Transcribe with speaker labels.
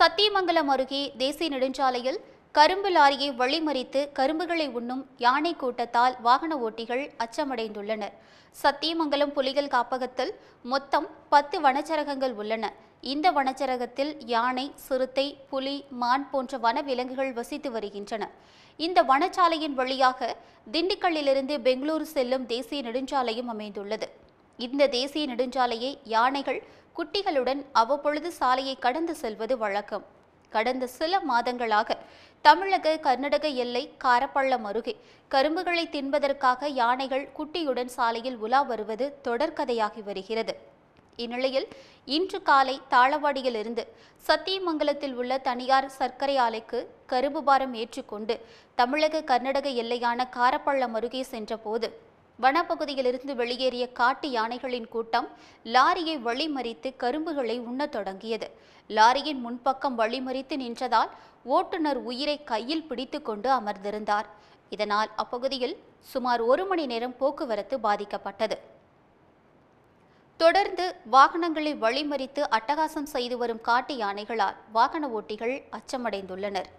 Speaker 1: சத்தியமங்கலம் அருகே தேசிய நெடுஞ்சாலையில் கரும்பு லாரியை வழிமறித்து கரும்புகளை உண்ணும் யானை கூட்டத்தால் வாகன ஓட்டிகள் அச்சமடைந்துள்ளனர் சத்தியமங்கலம் புலிகள் காப்பகத்தில் மொத்தம் பத்து வனச்சரகங்கள் உள்ளன இந்த வனச்சரகத்தில் யானை சிறுத்தை புலி மான் போன்ற வனவிலங்குகள் வசித்து வருகின்றன இந்த வனச்சாலையின் வழியாக திண்டுக்கல்லிலிருந்து பெங்களூரு செல்லும் தேசிய நெடுஞ்சாலையும் அமைந்துள்ளது இந்த தேசிய நெடுஞ்சாலையை யானைகள் குட்டிகளுடன் அவ்வப்பொழுது சாலையை கடந்து செல்வது வழக்கம் கடந்த சில மாதங்களாக தமிழக கர்நாடக எல்லை காரப்பள்ளம் அருகே கரும்புகளை தின்பதற்காக யானைகள் குட்டியுடன் சாலையில் உலா வருவது தொடர்கதையாகி வருகிறது இந்நிலையில் இன்று காலை தாளவாடியிலிருந்து சத்தியமங்கலத்தில் உள்ள தனியார் சர்க்கரை ஆலைக்கு கரும்பு பாரம் ஏற்றுக்கொண்டு தமிழக கர்நாடக எல்லையான காரப்பள்ளம் அருகே சென்றபோது வனப்பகுதியிலிருந்து வெளியேறிய காட்டு யானைகளின் கூட்டம் லாரியை வழிமறித்து கரும்புகளை உண்ணத் தொடங்கியது லாரியின் முன்பக்கம் வழிமறித்து நின்றதால் ஓட்டுநர் உயிரை கையில் பிடித்துக்கொண்டு அமர்ந்திருந்தார் இதனால் அப்பகுதியில் சுமார் ஒரு மணி நேரம் போக்குவரத்து பாதிக்கப்பட்டது தொடர்ந்து வாகனங்களை வழிமறித்து அட்டகாசம் செய்து வரும் காட்டு யானைகளால் வாகன ஓட்டிகள் அச்சமடைந்துள்ளனர்